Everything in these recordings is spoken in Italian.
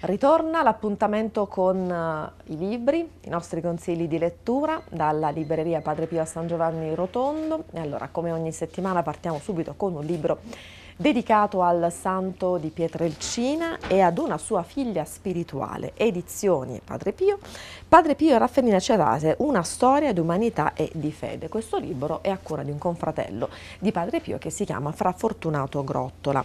Ritorna l'appuntamento con eh, i libri, i nostri consigli di lettura dalla libreria Padre Pio a San Giovanni Rotondo. E allora, come ogni settimana, partiamo subito con un libro dedicato al santo di Pietrelcina e ad una sua figlia spirituale, Edizioni Padre Pio, Padre Pio e Raffaellina Cerase, una storia di umanità e di fede. Questo libro è a cura di un confratello di Padre Pio che si chiama Fra Fortunato Grottola.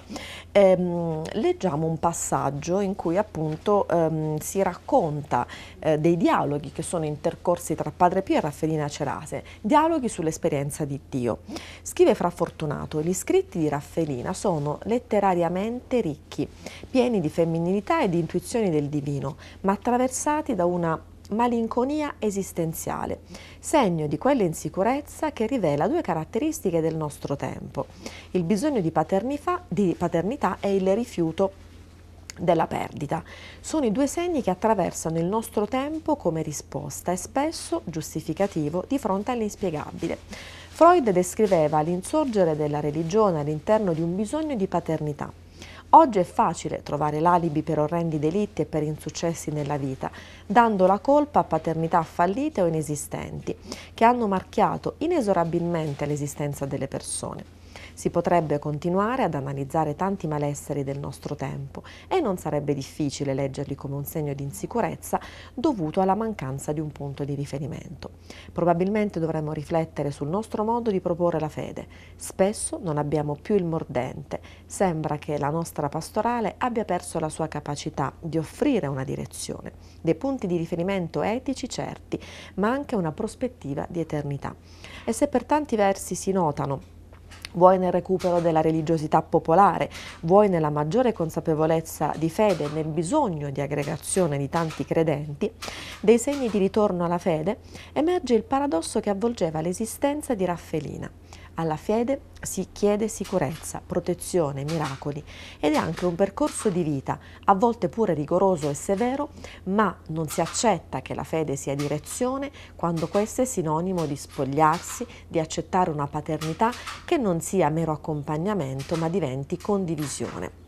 Ehm, leggiamo un passaggio in cui appunto ehm, si racconta eh, dei dialoghi che sono intercorsi tra Padre Pio e Raffaellina Cerase, dialoghi sull'esperienza di Dio. Scrive Fra Fortunato, gli scritti di Raffaellina sono letterariamente ricchi, pieni di femminilità e di intuizioni del divino, ma attraversati da una malinconia esistenziale, segno di quell'insicurezza che rivela due caratteristiche del nostro tempo, il bisogno di, di paternità e il rifiuto della perdita. Sono i due segni che attraversano il nostro tempo come risposta e spesso giustificativo di fronte all'inspiegabile. Freud descriveva l'insorgere della religione all'interno di un bisogno di paternità. Oggi è facile trovare l'alibi per orrendi delitti e per insuccessi nella vita, dando la colpa a paternità fallite o inesistenti, che hanno marchiato inesorabilmente l'esistenza delle persone. Si potrebbe continuare ad analizzare tanti malesseri del nostro tempo e non sarebbe difficile leggerli come un segno di insicurezza dovuto alla mancanza di un punto di riferimento. Probabilmente dovremmo riflettere sul nostro modo di proporre la fede. Spesso non abbiamo più il mordente. Sembra che la nostra pastorale abbia perso la sua capacità di offrire una direzione, dei punti di riferimento etici certi, ma anche una prospettiva di eternità. E se per tanti versi si notano vuoi nel recupero della religiosità popolare, vuoi nella maggiore consapevolezza di fede e nel bisogno di aggregazione di tanti credenti, dei segni di ritorno alla fede, emerge il paradosso che avvolgeva l'esistenza di Raffelina. Alla fede si chiede sicurezza, protezione, miracoli ed è anche un percorso di vita, a volte pure rigoroso e severo, ma non si accetta che la fede sia direzione quando questa è sinonimo di spogliarsi, di accettare una paternità che non sia mero accompagnamento ma diventi condivisione.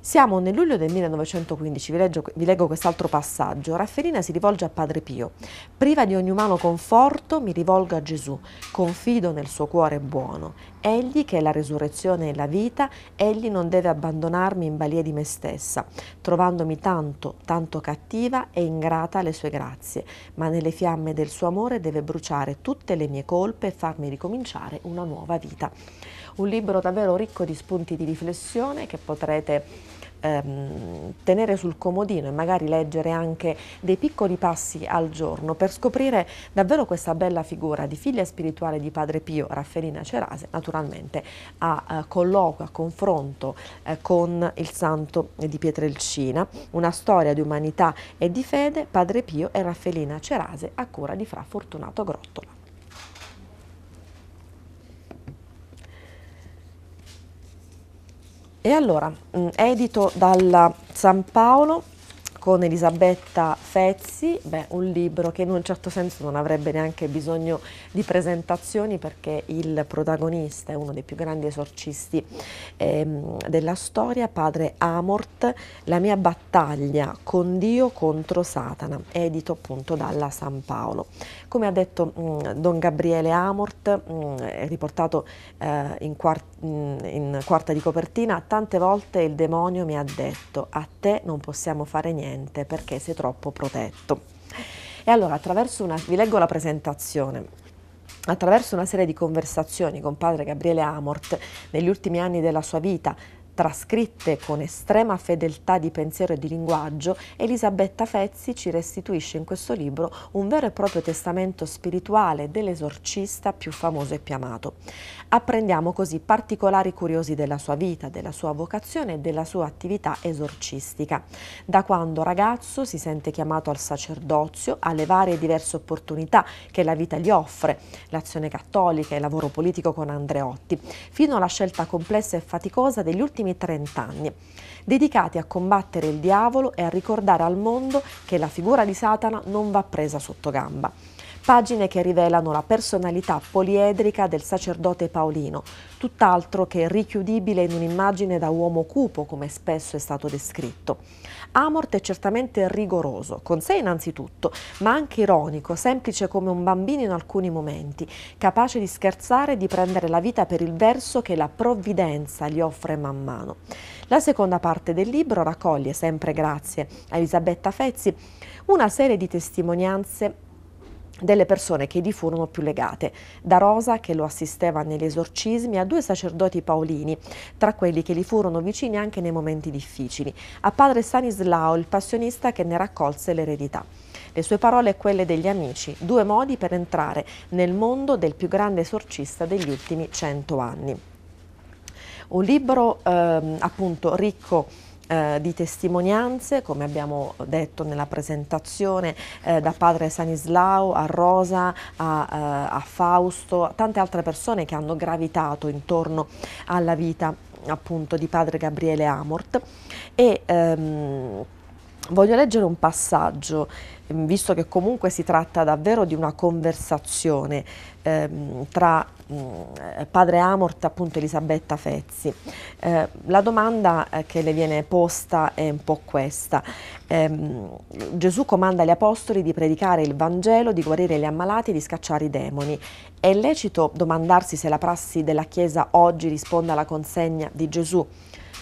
Siamo nel luglio del 1915, vi, leggo, vi leggo quest'altro passaggio. Rafferina si rivolge a Padre Pio. Priva di ogni umano conforto mi rivolgo a Gesù, confido nel suo cuore buono. Egli che è la resurrezione e la vita, egli non deve abbandonarmi in balia di me stessa, trovandomi tanto, tanto cattiva e ingrata alle sue grazie, ma nelle fiamme del suo amore deve bruciare tutte le mie colpe e farmi ricominciare una nuova vita. Un libro davvero ricco di spunti di riflessione che potrete ehm, tenere sul comodino e magari leggere anche dei piccoli passi al giorno per scoprire davvero questa bella figura di figlia spirituale di Padre Pio, Raffaelina Cerase, naturalmente a eh, colloquio, a confronto eh, con il santo di Pietrelcina, una storia di umanità e di fede, Padre Pio e Raffaelina Cerase a cura di Fra Fortunato Grottola. E allora, mm, edito dalla San Paolo con Elisabetta Fezzi, beh, un libro che in un certo senso non avrebbe neanche bisogno di presentazioni perché il protagonista è uno dei più grandi esorcisti ehm, della storia, padre Amort, La mia battaglia con Dio contro Satana, edito appunto dalla San Paolo. Come ha detto mh, mm, Don Gabriele Amort, mh, mm, riportato eh, in, quart mh, mm, in quarta di copertina, tante volte il demonio mi ha detto a te non possiamo fare niente niente perché sei troppo protetto. E allora attraverso una, vi leggo la presentazione. Attraverso una serie di conversazioni con padre Gabriele Amort negli ultimi anni della sua vita, trascritte con estrema fedeltà di pensiero e di linguaggio, Elisabetta Fezzi ci restituisce in questo libro un vero e proprio testamento spirituale dell'esorcista più famoso e più amato. Apprendiamo così particolari curiosi della sua vita, della sua vocazione e della sua attività esorcistica. Da quando ragazzo si sente chiamato al sacerdozio, alle varie e diverse opportunità che la vita gli offre, l'azione cattolica, e il lavoro politico con Andreotti, fino alla scelta complessa e faticosa degli ultimi ultimi 30 anni, dedicati a combattere il diavolo e a ricordare al mondo che la figura di Satana non va presa sotto gamba. Pagine che rivelano la personalità poliedrica del sacerdote Paolino, tutt'altro che richiudibile in un'immagine da uomo cupo come spesso è stato descritto. Amort è certamente rigoroso, con sé innanzitutto, ma anche ironico, semplice come un bambino in alcuni momenti, capace di scherzare e di prendere la vita per il verso che la provvidenza gli offre man mano. La seconda parte del libro raccoglie, sempre grazie a Elisabetta Fezzi, una serie di testimonianze delle persone che gli furono più legate, da Rosa che lo assisteva negli esorcismi a due sacerdoti paolini, tra quelli che gli furono vicini anche nei momenti difficili, a padre Stanislao, il passionista che ne raccolse l'eredità. Le sue parole e quelle degli amici, due modi per entrare nel mondo del più grande esorcista degli ultimi cento anni. Un libro eh, appunto ricco eh, di testimonianze, come abbiamo detto nella presentazione, eh, da padre Sanislao a Rosa, a, eh, a Fausto, a tante altre persone che hanno gravitato intorno alla vita appunto di padre Gabriele Amort e ehm, voglio leggere un passaggio, ehm, visto che comunque si tratta davvero di una conversazione ehm, tra mm, padre Amort e appunto Elisabetta Fezzi. Eh, la domanda eh, che le viene posta è un po' questa. Eh, Gesù comanda agli apostoli di predicare il Vangelo, di guarire gli ammalati e di scacciare i demoni. È lecito domandarsi se la prassi della Chiesa oggi risponda alla consegna di Gesù?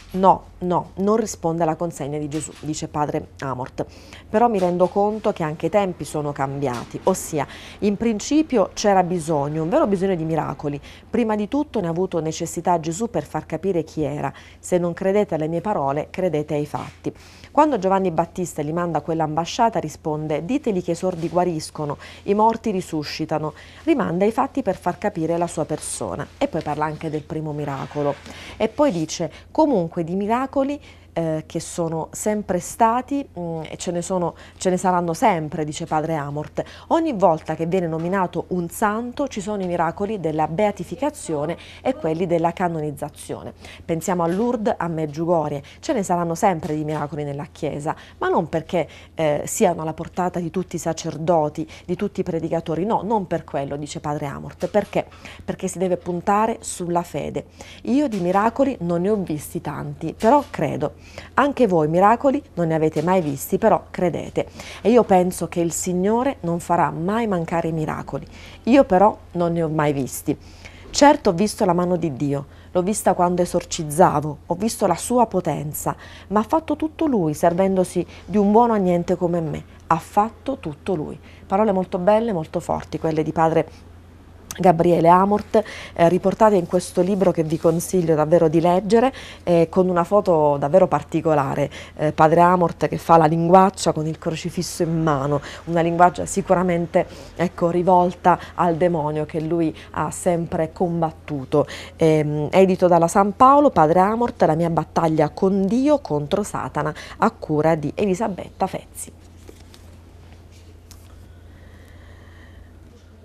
No, No, non risponde alla consegna di Gesù, dice padre Amort. Però mi rendo conto che anche i tempi sono cambiati, ossia in principio c'era bisogno, un vero bisogno di miracoli. Prima di tutto ne ha avuto necessità Gesù per far capire chi era. Se non credete alle mie parole, credete ai fatti. Quando Giovanni Battista gli manda quell'ambasciata risponde diteli che i sordi guariscono, i morti risuscitano, rimanda i fatti per far capire la sua persona e poi parla anche del primo miracolo. E poi dice comunque di miracoli ostacoli eh, che sono sempre stati mh, mm, e ce ne, sono, ce ne saranno sempre, dice padre Amort. Ogni volta che viene nominato un santo ci sono i miracoli della beatificazione e quelli della canonizzazione. Pensiamo a Lourdes, a Meggiugorie, ce ne saranno sempre di miracoli nella Chiesa, ma non perché eh, siano alla portata di tutti i sacerdoti, di tutti i predicatori, no, non per quello, dice padre Amort, perché? Perché si deve puntare sulla fede. Io di miracoli non ne ho visti tanti, però credo anche voi miracoli non ne avete mai visti, però credete. E io penso che il Signore non farà mai mancare i miracoli. Io però non ne ho mai visti. Certo ho visto la mano di Dio, l'ho vista quando esorcizzavo, ho visto la sua potenza, ma ha fatto tutto lui, servendosi di un buono a niente come me. Ha fatto tutto lui. Parole molto belle, molto forti, quelle di padre Gabriele Amort, eh, riportate in questo libro che vi consiglio davvero di leggere, eh, con una foto davvero particolare. Eh, padre Amort che fa la linguaccia con il crocifisso in mano, una linguaccia sicuramente ecco, rivolta al demonio che lui ha sempre combattuto. Ehm, edito dalla San Paolo, Padre Amort, la mia battaglia con Dio contro Satana, a cura di Elisabetta Fezzi.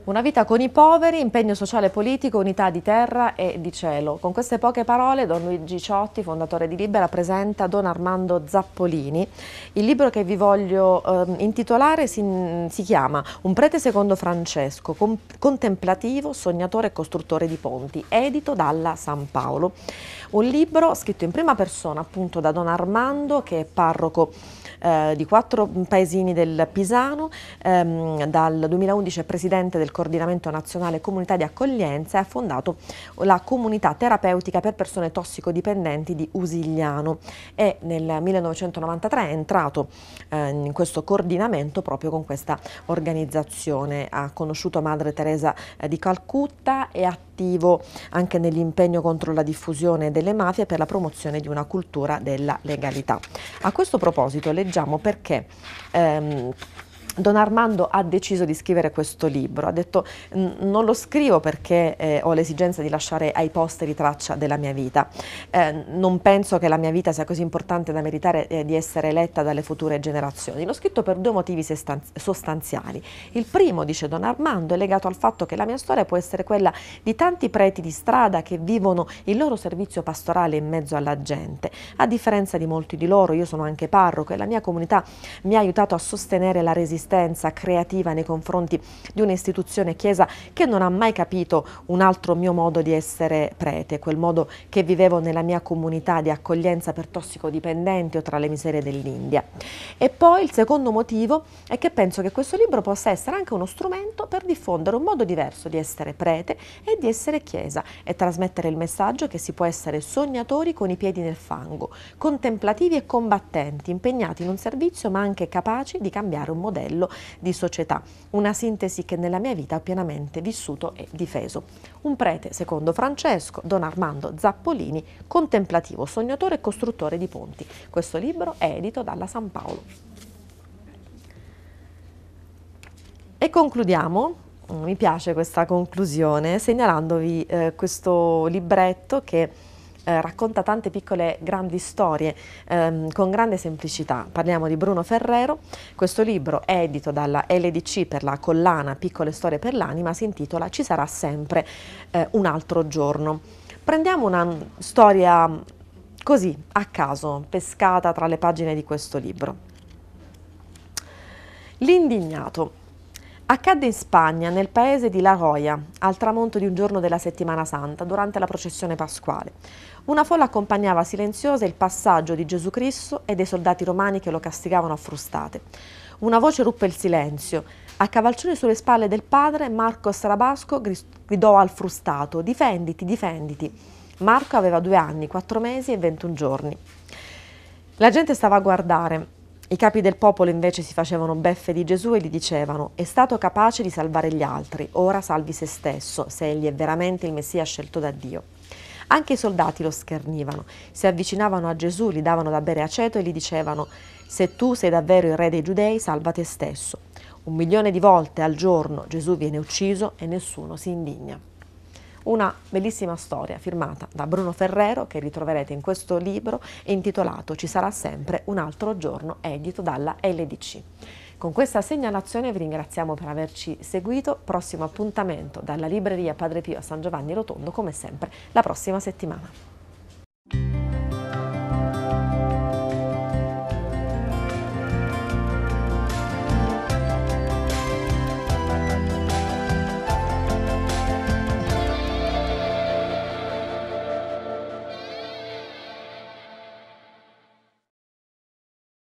Una vita con i poveri, impegno sociale e politico, unità di terra e di cielo. Con queste poche parole Don Luigi Ciotti, fondatore di Libera, presenta Don Armando Zappolini. Il libro che vi voglio eh, intitolare si, si, chiama Un prete secondo Francesco, com contemplativo, sognatore e costruttore di ponti, edito dalla San Paolo. Un libro scritto in prima persona appunto da Don Armando che è parroco eh, di quattro paesini del Pisano, ehm, dal 2011 è presidente del coordinamento nazionale comunità di accoglienza e ha fondato la comunità terapeutica per persone tossicodipendenti di Usigliano e nel 1993 è entrato eh, in questo coordinamento proprio con questa organizzazione, ha conosciuto Madre Teresa eh, di Calcutta e ha attivo anche nell'impegno contro la diffusione delle mafie per la promozione di una cultura della legalità. A questo proposito leggiamo perché ehm, Don Armando ha deciso di scrivere questo libro, ha detto non lo scrivo perché eh, ho l'esigenza di lasciare ai posteri traccia della mia vita, eh, non penso che la mia vita sia così importante da meritare eh, di essere letta dalle future generazioni, l'ho scritto per due motivi sostanziali, il primo, dice Don Armando, è legato al fatto che la mia storia può essere quella di tanti preti di strada che vivono il loro servizio pastorale in mezzo alla gente, a differenza di molti di loro, io sono anche parroco e la mia comunità mi ha aiutato a sostenere la resistenza resistenza creativa nei confronti di un'istituzione chiesa che non ha mai capito un altro mio modo di essere prete, quel modo che vivevo nella mia comunità di accoglienza per tossicodipendenti o tra le miserie dell'India. E poi il secondo motivo è che penso che questo libro possa essere anche uno strumento per diffondere un modo diverso di essere prete e di essere chiesa e trasmettere il messaggio che si può essere sognatori con i piedi nel fango, contemplativi e combattenti, impegnati in un servizio ma anche capaci di cambiare un modello livello di società, una sintesi che nella mia vita ho pienamente vissuto e difeso. Un prete, secondo Francesco, Don Armando Zappolini, contemplativo, sognatore e costruttore di ponti. Questo libro è edito dalla San Paolo. E concludiamo mi piace questa conclusione segnalandovi eh, questo libretto che eh, racconta tante piccole grandi storie ehm, con grande semplicità. Parliamo di Bruno Ferrero, questo libro è edito dalla LDC per la collana Piccole storie per l'anima, si intitola Ci sarà sempre eh, un altro giorno. Prendiamo una storia così, a caso, pescata tra le pagine di questo libro. L'indignato. Accadde in Spagna, nel paese di La Roya, al tramonto di un giorno della settimana santa, durante la processione pasquale. Una folla accompagnava silenziosa il passaggio di Gesù Cristo e dei soldati romani che lo castigavano a frustate. Una voce ruppe il silenzio. A cavalcioni sulle spalle del padre, Marco Sarabasco gridò al frustato «Difenditi, difenditi!». Marco aveva due anni, quattro mesi e ventun giorni. La gente stava a guardare. I capi del popolo invece si facevano beffe di Gesù e gli dicevano è stato capace di salvare gli altri, ora salvi se stesso, se egli è veramente il Messia scelto da Dio. Anche i soldati lo schernivano, si avvicinavano a Gesù, gli davano da bere aceto e gli dicevano se tu sei davvero il re dei giudei, salva te stesso. Un milione di volte al giorno Gesù viene ucciso e nessuno si indigna una bellissima storia firmata da Bruno Ferrero che ritroverete in questo libro intitolato Ci sarà sempre un altro giorno edito dalla LDC. Con questa segnalazione vi ringraziamo per averci seguito, prossimo appuntamento dalla libreria Padre Pio a San Giovanni Rotondo come sempre la prossima settimana.